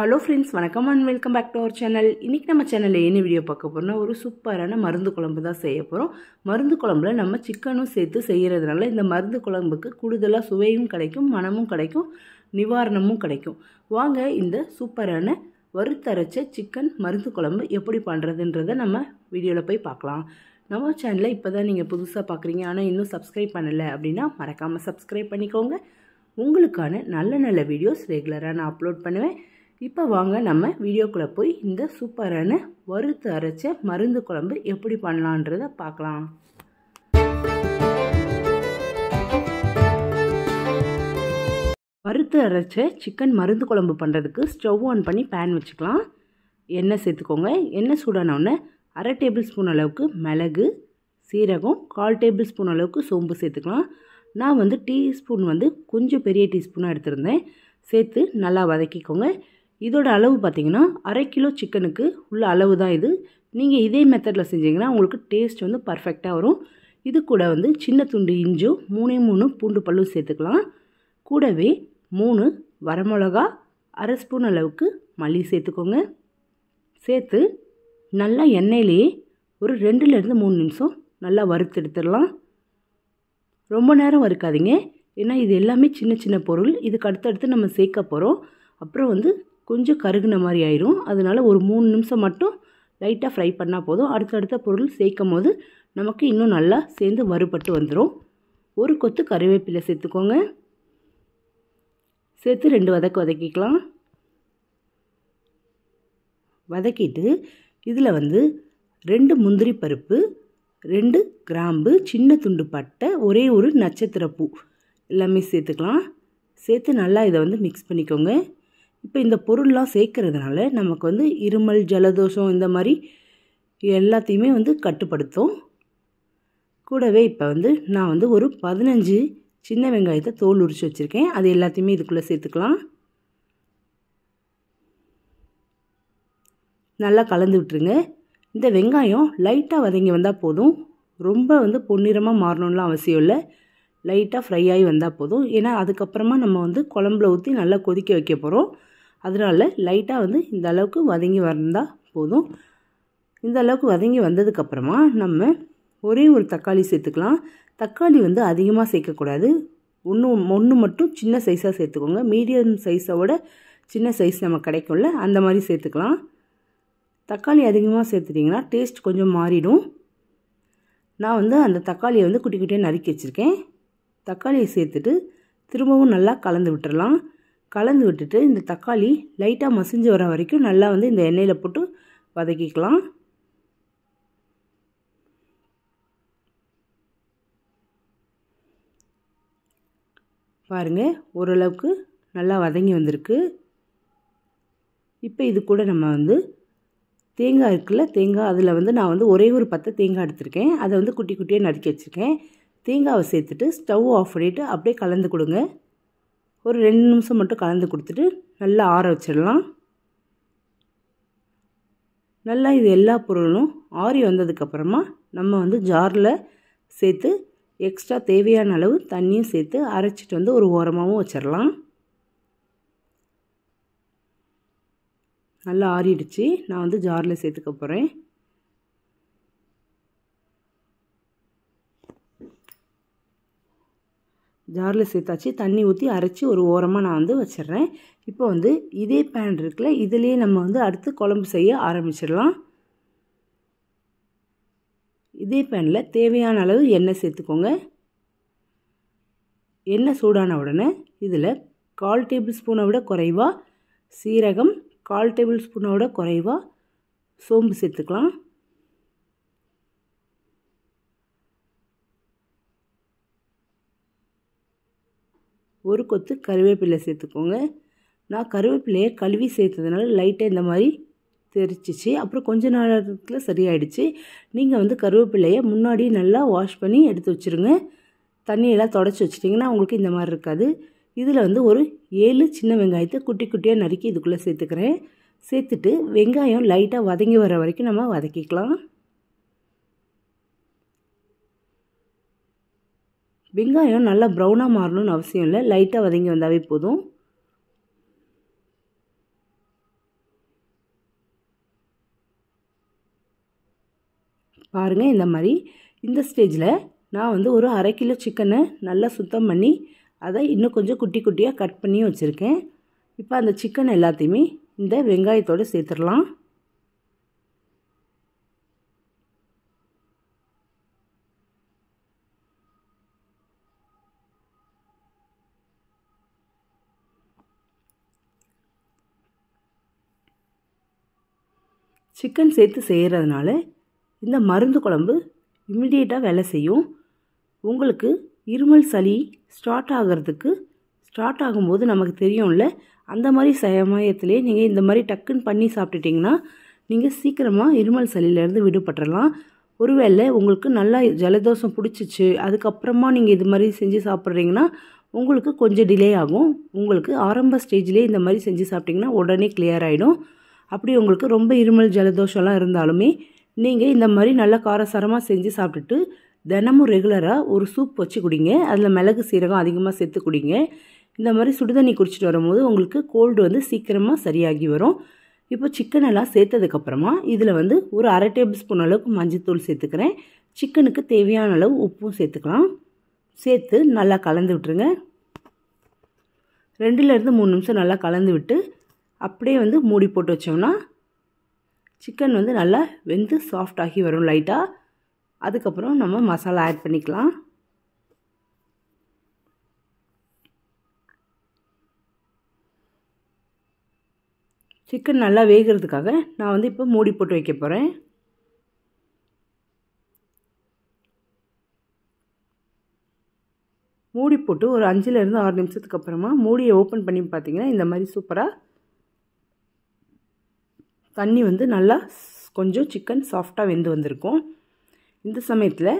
hello friends வணக்கம் and welcome back to our channel இன்றைக்கி நம்ம சேனலில் என்ன வீடியோ பார்க்க போகிறோம்னா ஒரு சூப்பரான மருந்து குழம்பு தான் செய்ய போகிறோம் மருந்து குழம்புல நம்ம சிக்கனும் சேர்த்து செய்கிறதுனால இந்த மருந்து குழம்புக்கு கூடுதலாக சுவையும் கிடைக்கும் மனமும் கிடைக்கும் நிவாரணமும் கிடைக்கும் வாங்க இந்த சூப்பரான வறுத்தரைச்ச சிக்கன் மருந்து குழம்பு எப்படி பண்ணுறதுன்றதை நம்ம வீடியோவில் போய் பார்க்கலாம் நம்ம சேனலில் இப்போ தான் நீங்கள் புதுசாக பார்க்குறீங்க ஆனால் இன்னும் சப்ஸ்கிரைப் பண்ணலை அப்படின்னா மறக்காமல் சப்ஸ்கிரைப் பண்ணிக்கோங்க உங்களுக்கான நல்ல நல்ல வீடியோஸ் ரெகுலராக நான் அப்லோட் பண்ணுவேன் இப்போ வாங்க நம்ம வீடியோக்குள்ளே போய் இந்த சூப்பரான வறுத்து அரைச்ச மருந்து குழம்பு எப்படி பண்ணலான்றத பார்க்கலாம் வறுத்து அரைச்ச சிக்கன் மருந்து குழம்பு பண்ணுறதுக்கு ஸ்டவ் ஆன் பண்ணி பேன் வச்சுக்கலாம் எண்ணெய் சேர்த்துக்கோங்க எண்ணெய் சூடானவுடனே அரை டேபிள் ஸ்பூன் அளவுக்கு மிளகு சீரகம் கால் டேபிள் ஸ்பூன் அளவுக்கு சோம்பு சேர்த்துக்கலாம் நான் வந்து டீஸ்பூன் வந்து கொஞ்சம் பெரிய டீஸ்பூனாக எடுத்திருந்தேன் சேர்த்து நல்லா வதக்கிக்கோங்க இதோட அளவு பார்த்திங்கன்னா அரை கிலோ சிக்கனுக்கு உள்ள அளவு தான் இது நீங்கள் இதே மெத்தடில் செஞ்சிங்கன்னா உங்களுக்கு டேஸ்ட் வந்து பர்ஃபெக்டாக வரும் இது கூட வந்து சின்ன துண்டு இஞ்சும் மூணே மூணு பூண்டு பல்லும் சேர்த்துக்கலாம் கூடவே மூணு வரமிளகா அரை ஸ்பூன் அளவுக்கு மல்லி சேர்த்துக்கோங்க சேர்த்து நல்லா எண்ணெயிலேயே ஒரு ரெண்டுலேருந்து மூணு நிமிஷம் நல்லா வறுத்து எடுத்துடலாம் ரொம்ப நேரம் வறுக்காதீங்க ஏன்னா இது எல்லாமே சின்ன சின்ன பொருள் இதுக்கு அடுத்தடுத்து நம்ம சேர்க்க போகிறோம் அப்புறம் வந்து கொஞ்சம் கருகுன மாதிரி ஆயிரும் அதனால் ஒரு மூணு நிமிஷம் மட்டும் லைட்டாக ஃப்ரை பண்ணால் போதும் அடுத்தடுத்த பொருள் சேர்க்கும் போது நமக்கு இன்னும் நல்லா சேர்ந்து வறுபட்டு வந்துடும் ஒரு கொத்து கருவேப்பிலை சேர்த்துக்கோங்க சேர்த்து ரெண்டு வதக்க வதக்கிக்கலாம் வதக்கிட்டு இதில் வந்து ரெண்டு முந்திரி பருப்பு ரெண்டு கிராம்பு சின்ன துண்டு பட்டை ஒரே ஒரு நட்சத்திர பூ எல்லாமே சேர்த்துக்கலாம் சேர்த்து நல்லா இதை வந்து மிக்ஸ் பண்ணிக்கோங்க இப்போ இந்த பொருள்லாம் சேர்க்கறதுனால நமக்கு வந்து இருமல் ஜலதோஷம் இந்த மாதிரி எல்லாத்தையுமே வந்து கட்டுப்படுத்தும் கூடவே இப்போ வந்து நான் வந்து ஒரு பதினஞ்சு சின்ன வெங்காயத்தை தோல் உரித்து வச்சுருக்கேன் அது எல்லாத்தையுமே இதுக்குள்ளே சேர்த்துக்கலாம் நல்லா கலந்து விட்டுருங்க இந்த வெங்காயம் லைட்டாக வதங்கி வந்தால் போதும் ரொம்ப வந்து பொன்னிறமாக மாறணும்லாம் அவசியம் இல்லை லைட்டாக ஃப்ரை ஆகி வந்தால் போதும் ஏன்னா அதுக்கப்புறமா நம்ம வந்து குழம்புல ஊற்றி நல்லா கொதிக்க வைக்க போகிறோம் அதனால் லைட்டாக வந்து இந்த அளவுக்கு வதங்கி வந்தால் போதும் இந்த அளவுக்கு வதங்கி வந்ததுக்கப்புறமா நம்ம ஒரே ஒரு தக்காளி சேர்த்துக்கலாம் தக்காளி வந்து அதிகமாக சேர்க்கக்கூடாது ஒன்று ஒன்று மட்டும் சின்ன சைஸாக சேர்த்துக்கோங்க மீடியம் சைஸோட சின்ன சைஸ் நம்ம கிடைக்கும்ல அந்த மாதிரி சேர்த்துக்கலாம் தக்காளி அதிகமாக சேர்த்துட்டிங்கன்னா டேஸ்ட் கொஞ்சம் மாறிடும் நான் வந்து அந்த தக்காளியை வந்து குட்டி குட்டியாக நறுக்கி வச்சுருக்கேன் தக்காளியை சேர்த்துட்டு திரும்பவும் நல்லா கலந்து விட்டுறலாம் கலந்து விட்டுட்டு இந்த தக்காளி லைட்டாக மசிஞ்சு வர வரைக்கும் நல்லா வந்து இந்த எண்ணெயில் போட்டு வதக்கிக்கலாம் பாருங்கள் ஓரளவுக்கு நல்லா வதங்கி வந்திருக்கு இப்போ இது கூட நம்ம வந்து தேங்காய் இருக்குல்ல தேங்காய் அதில் வந்து நான் வந்து ஒரே ஒரு பத்த தேங்காய் எடுத்திருக்கேன் அதை வந்து குட்டி குட்டியாக நறுக்கி வச்சுருக்கேன் தேங்காவை சேர்த்துட்டு ஸ்டவ் ஆஃப் பண்ணிவிட்டு அப்படியே கலந்து கொடுங்க ஒரு ரெண்டு நிமிஷம் மட்டும் கலந்து கொடுத்துட்டு நல்லா ஆற வச்சிடலாம் நல்லா இது எல்லா பொருளும் ஆறி வந்ததுக்கப்புறமா நம்ம வந்து ஜாரில் சேர்த்து எக்ஸ்ட்ரா தேவையான அளவு தண்ணியும் சேர்த்து அரைச்சிட்டு வந்து ஒரு ஓரமாகவும் வச்சிடலாம் நல்லா ஆறிடுச்சு நான் வந்து ஜாரில் சேர்த்துக்க போகிறேன் ஜாரில் சேர்த்தாச்சு தண்ணி ஊற்றி அரைச்சி ஒரு ஓரமாக நான் வந்து வச்சிடுறேன் இப்போ வந்து இதே பேன் இருக்குல்ல இதிலே நம்ம வந்து அடுத்து குழம்பு செய்ய ஆரம்பிச்சிடலாம் இதே பேனில் தேவையான அளவு எண்ணெய் சேர்த்துக்கோங்க எண்ணெய் சூடான உடனே இதில் கால் டேபிள் ஸ்பூனை விட குறைவாக சீரகம் கால் டேபிள் ஸ்பூனை விட குறைவாக சோம்பு சேர்த்துக்கலாம் ஒரு கொத்து கருவேப்பிலை சேர்த்துக்கோங்க நான் கருவேப்பிலையை கழுவி சேர்த்ததுனால லைட்டாக இந்த மாதிரி தெரிச்சிச்சு அப்புறம் கொஞ்ச நேரத்தில் சரியாயிடுச்சு நீங்கள் வந்து கருவேப்பிலையை முன்னாடி நல்லா வாஷ் பண்ணி எடுத்து வச்சுருங்க தண்ணியெல்லாம் தொடச்சி வச்சிட்டிங்கன்னா உங்களுக்கு இந்த மாதிரி இருக்காது இதில் வந்து ஒரு ஏழு சின்ன வெங்காயத்தை குட்டி குட்டியாக நறுக்கி இதுக்குள்ளே சேர்த்துக்கிறேன் சேர்த்துட்டு வெங்காயம் லைட்டாக வதங்கி வர வரைக்கும் நம்ம வதக்கிக்கலாம் வெங்காயம் நல்லா ப்ரௌனாக மாறணும்னு அவசியம் இல்லை லைட்டாக வதங்கி வந்தாவே போதும் பாருங்கள் இந்த மாதிரி இந்த ஸ்டேஜில் நான் வந்து ஒரு அரை கிலோ சிக்கனை நல்லா சுத்தம் பண்ணி அதை இன்னும் கொஞ்சம் குட்டி குட்டியாக கட் பண்ணி வச்சுருக்கேன் இப்போ அந்த சிக்கன் எல்லாத்தையுமே இந்த வெங்காயத்தோடு சேர்த்துடலாம் சிக்கன் சேர்த்து செய்கிறதுனால இந்த மருந்து குழம்பு இம்மிடியேட்டாக வேலை செய்யும் உங்களுக்கு இருமல் சளி ஸ்டார்ட் ஆகிறதுக்கு ஸ்டார்ட் ஆகும்போது நமக்கு தெரியும்ல அந்த மாதிரி சமயத்திலே நீங்கள் இந்த மாதிரி டக்குன்னு பண்ணி சாப்பிட்டுட்டிங்கன்னா நீங்கள் சீக்கிரமாக இருமல் சளியிலேருந்து விடுபட்டுறலாம் ஒருவேளை உங்களுக்கு நல்லா ஜலதோஷம் பிடிச்சிச்சு அதுக்கப்புறமா நீங்கள் இது மாதிரி செஞ்சு சாப்பிட்றீங்கன்னா உங்களுக்கு கொஞ்சம் டிலே ஆகும் உங்களுக்கு ஆரம்ப ஸ்டேஜ்லேயே இந்த மாதிரி செஞ்சு சாப்பிட்டிங்கன்னா உடனே கிளியர் ஆகிடும் அப்படி உங்களுக்கு ரொம்ப இருமல் ஜலதோஷம்லாம் இருந்தாலுமே நீங்கள் இந்த மாதிரி நல்லா காரசாரமாக செஞ்சு சாப்பிட்டுட்டு தினமும் ரெகுலராக ஒரு சூப் வச்சு குடிங்க அதில் மிளகு சீரகம் அதிகமாக சேர்த்து குடிங்க இந்த மாதிரி சுடுதண்ணி குடிச்சிட்டு வரும்போது உங்களுக்கு கோல்டு வந்து சீக்கிரமாக சரியாகி வரும் இப்போ சிக்கன் எல்லாம் சேர்த்ததுக்கப்புறமா இதில் வந்து ஒரு அரை டேபிள் ஸ்பூன் அளவுக்கு மஞ்சத்தூள் சேர்த்துக்கிறேன் சிக்கனுக்கு தேவையான அளவு உப்பும் சேர்த்துக்கலாம் சேர்த்து நல்லா கலந்து விட்டுருங்க ரெண்டுலேருந்து மூணு நிமிஷம் நல்லா கலந்து விட்டு அப்படியே வந்து மூடி போட்டு வச்சோம்னா சிக்கன் வந்து நல்லா வெந்து சாஃப்ட் ஆகி வரும் லைட்டாக அதுக்கப்புறம் நம்ம மசாலா ஆட் பண்ணிக்கலாம் சிக்கன் நல்லா வேகிறதுக்காக நான் வந்து இப்போ மூடி போட்டு வைக்க போகிறேன் மூடி போட்டு ஒரு அஞ்சுலேருந்து ஆறு நிமிஷத்துக்கு அப்புறமா மூடியை ஓப்பன் பண்ணி பார்த்தீங்கன்னா இந்த மாதிரி சூப்பராக தண்ணி வந்து நல்லா கொஞ்சம் சிக்கன் சாஃப்டாக வெந்து வந்திருக்கும் இந்த சமயத்தில்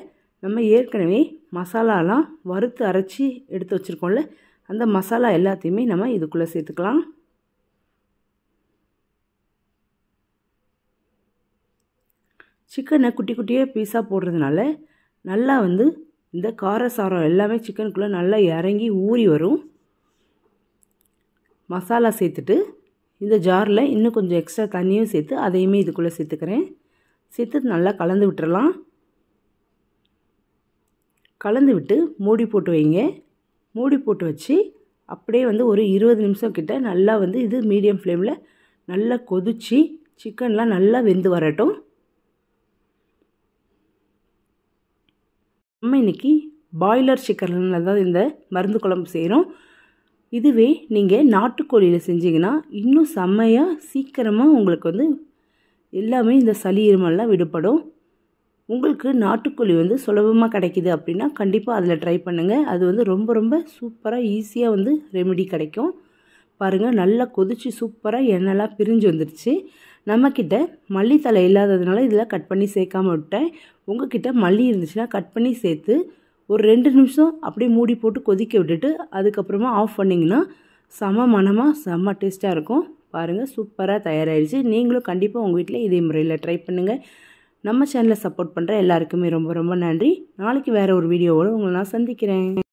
நம்ம ஏற்கனவே மசாலாலாம் வறுத்து அரைச்சி எடுத்து வச்சுருக்கோம்ல அந்த மசாலா எல்லாத்தையுமே நம்ம இதுக்குள்ளே சேர்த்துக்கலாம் சிக்கனை குட்டி குட்டியாக பீஸாக போடுறதுனால நல்லா வந்து இந்த காரசாரம் எல்லாமே சிக்கனுக்குள்ளே நல்லா இறங்கி ஊறி வரும் மசாலா சேர்த்துட்டு இந்த ஜாரில் இன்னும் கொஞ்சம் எக்ஸ்ட்ரா தண்ணியும் சேர்த்து அதையுமே இதுக்குள்ளே சேர்த்துக்கிறேன் சேர்த்து நல்லா கலந்து விட்டுறலாம் கலந்து விட்டு மூடி போட்டு வைங்க மூடி போட்டு வச்சு அப்படியே வந்து ஒரு இருபது நிமிஷம் கிட்ட நல்லா வந்து இது மீடியம் ஃப்ளேமில் நல்லா கொதித்து சிக்கன்லாம் நல்லா வெந்து வரட்டும் நம்ம இன்றைக்கி பாய்லர் சிக்கனில் தான் இந்த மருந்து குழம்பு செய்கிறோம் இதுவே நீங்கள் நாட்டுக்கோழியில் செஞ்சிங்கன்னா இன்னும் செம்மையாக சீக்கிரமாக உங்களுக்கு வந்து எல்லாமே இந்த சளி இருமல்லாம் விடுபடும் உங்களுக்கு நாட்டுக்கோழி வந்து சுலபமாக கிடைக்கிது அப்படின்னா கண்டிப்பாக அதில் ட்ரை பண்ணுங்கள் அது வந்து ரொம்ப ரொம்ப சூப்பராக ஈஸியாக வந்து ரெமெடி கிடைக்கும் பாருங்கள் நல்லா கொதித்து சூப்பராக எண்ணெய்லாம் பிரிஞ்சு வந்துருச்சு நம்மக்கிட்ட மல்லித்தலை இல்லாததுனால இதெல்லாம் கட் பண்ணி சேர்க்காம விட்டேன் கிட்டே மல்லி இருந்துச்சுன்னா கட் பண்ணி சேர்த்து ஒரு ரெண்டு நிமிஷம் அப்படியே மூடி போட்டு கொதிக்க விட்டுட்டு அதுக்கப்புறமா ஆஃப் பண்ணிங்கன்னா செம மனமாக செம்ம டேஸ்ட்டாக இருக்கும் பாருங்கள் சூப்பராக தயாராகிடுச்சு நீங்களும் கண்டிப்பாக உங்கள் வீட்டில் இதே முறையில் ட்ரை பண்ணுங்கள் நம்ம சேனலை சப்போர்ட் பண்ணுற எல்லாருக்குமே ரொம்ப ரொம்ப நன்றி நாளைக்கு வேறு ஒரு வீடியோவோடு உங்களை நான் சந்திக்கிறேன்